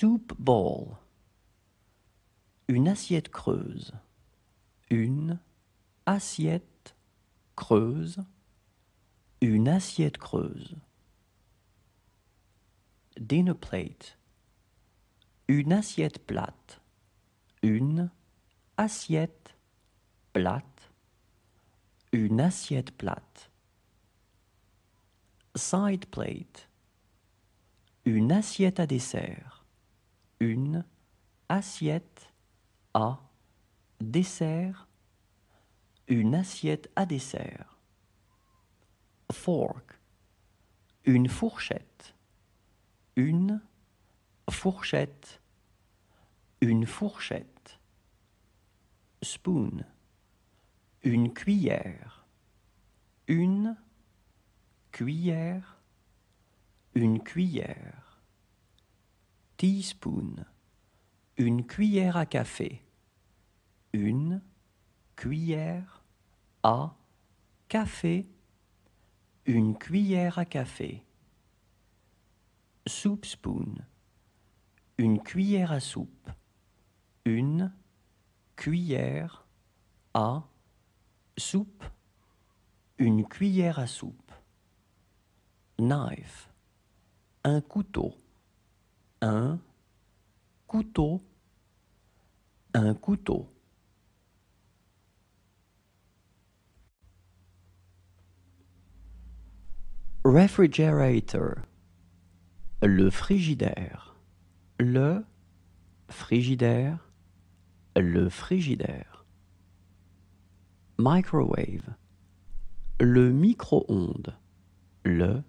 Soup bowl. Une assiette creuse. Une assiette creuse. Une assiette creuse. Dinner plate. Une assiette plate. Une assiette plate. Une assiette plate. Side plate. Une assiette à dessert une assiette à dessert, une assiette à dessert. Fork, une fourchette, une fourchette, une fourchette. Spoon, une cuillère, une cuillère, une cuillère teaspoon, une cuillère à café, une cuillère à café, une cuillère à café, soup spoon, une cuillère à soupe, une cuillère à soupe, une cuillère à soupe, knife, un couteau un couteau, un couteau. Refrigerator, le frigidaire, le frigidaire, le frigidaire. Microwave, le micro-ondes, le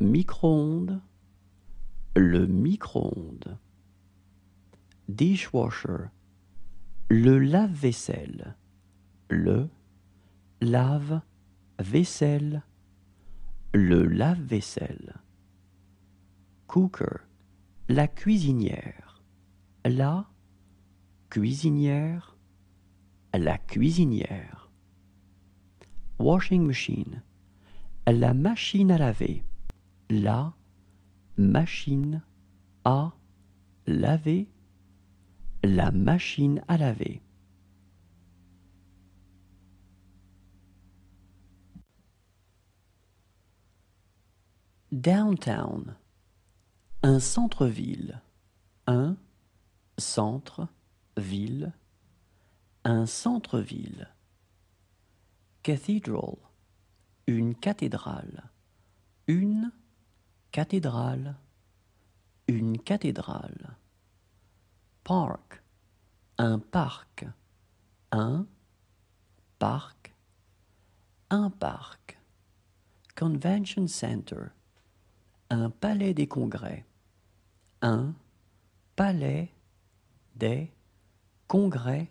micro-ondes, le micro-ondes, dishwasher, le lave-vaisselle, le lave-vaisselle, le lave-vaisselle, cooker, la cuisinière, la cuisinière, la cuisinière, washing machine, la machine à laver, la machine à laver, la machine à laver. Downtown, un centre-ville, un centre-ville, un centre-ville. Cathedral, une cathédrale, une cathédrale, une cathédrale. Park, un parc, un parc, un parc. Convention Center, un palais des congrès, un palais des congrès,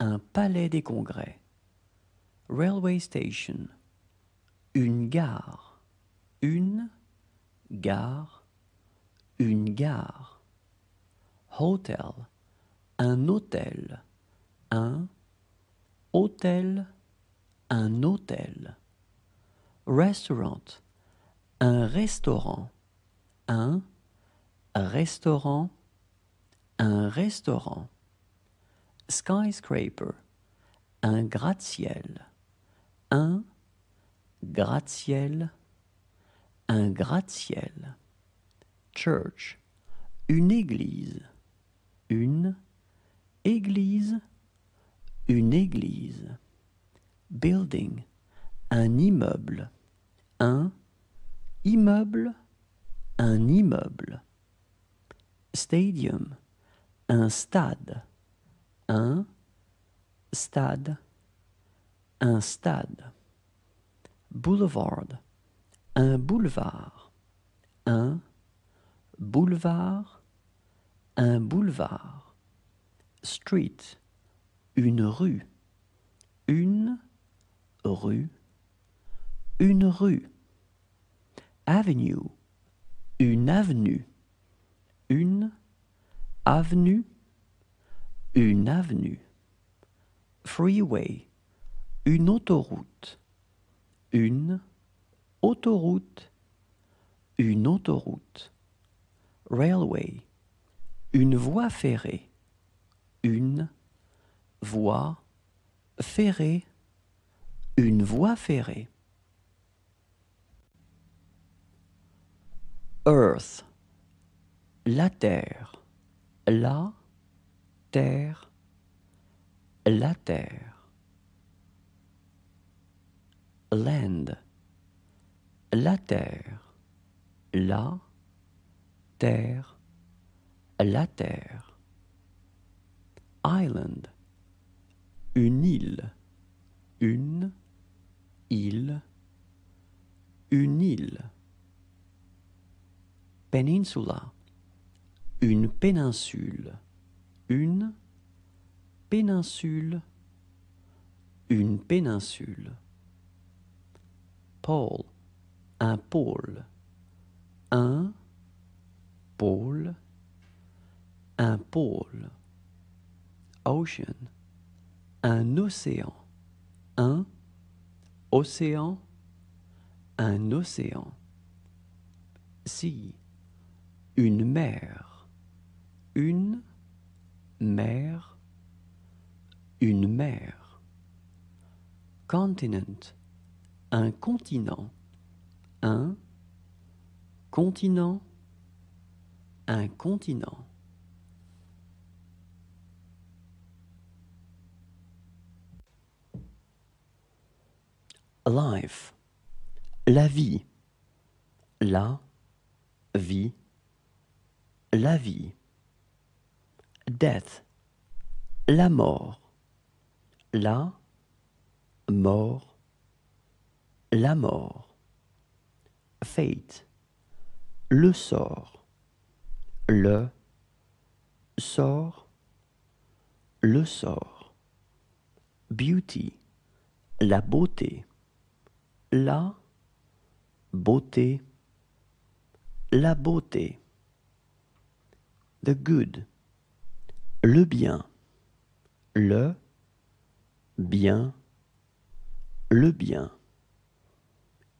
un palais des congrès. Railway Station, une gare, une gare, une gare. Hotel, un hôtel, un hôtel, un hôtel. Restaurant, un restaurant, un restaurant, un restaurant. Skyscraper, un gratte-ciel, un gratte-ciel un gratte-ciel. Church, une église. Une église. Une église. Building, un immeuble. Un immeuble. Un immeuble. Stadium, un stade. Un stade. Un stade. Boulevard, un boulevard. Un boulevard. Un boulevard. Street. Une rue. Une rue. Une rue. Avenue. Une avenue. Une avenue. Une avenue. Freeway. Une autoroute. Une autoroute, une autoroute, railway, une voie ferrée, une voie ferrée, une voie ferrée. Earth, la terre, la terre, la terre. Land, la terre, la terre, la terre. Island, une île, une île, une île. Peninsula, une péninsule, une péninsule, une péninsule. Pole un pôle, un pôle, un pôle, ocean, un océan, un océan, un océan, si, une mer, une mer, une mer, continent, un continent, un continent, un continent. Life, la vie, la vie, la vie. Death, la mort, la mort, la mort fate, le sort, le sort, le sort, beauty, la beauté, la beauté, la beauté, the good, le bien, le bien, le bien,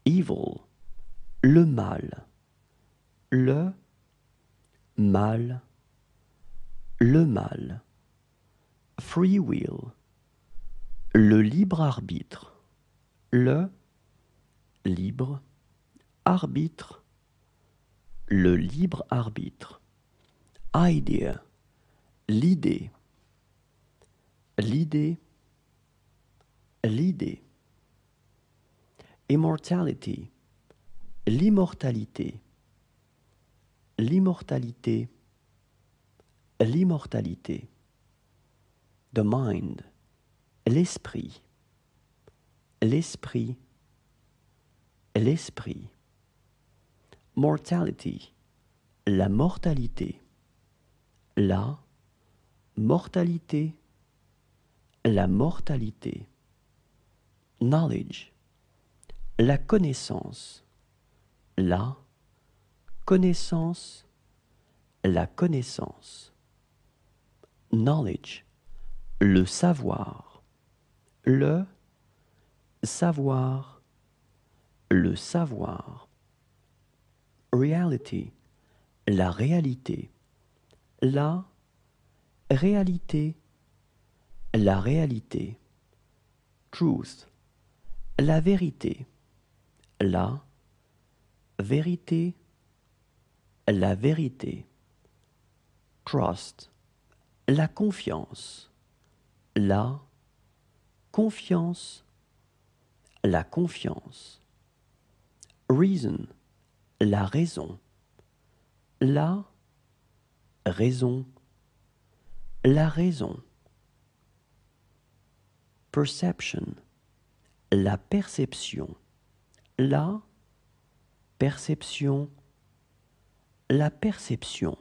evil, le mal, le mal, le mal, free will, le libre arbitre, le libre arbitre, le libre arbitre, idea, l'idée, l'idée, l'idée, immortality, l'immortalité, l'immortalité, l'immortalité, the mind, l'esprit, l'esprit, l'esprit, mortality, la mortalité, la mortalité, la mortalité, knowledge, la connaissance, la connaissance, la connaissance. Knowledge, le savoir, le savoir, le savoir. Reality, la réalité, la réalité, la réalité. Truth, la vérité, la vérité, la vérité. Trust, la confiance, la confiance, la confiance. Reason, la raison, la raison, la raison. Perception, la perception, la perception, la perception.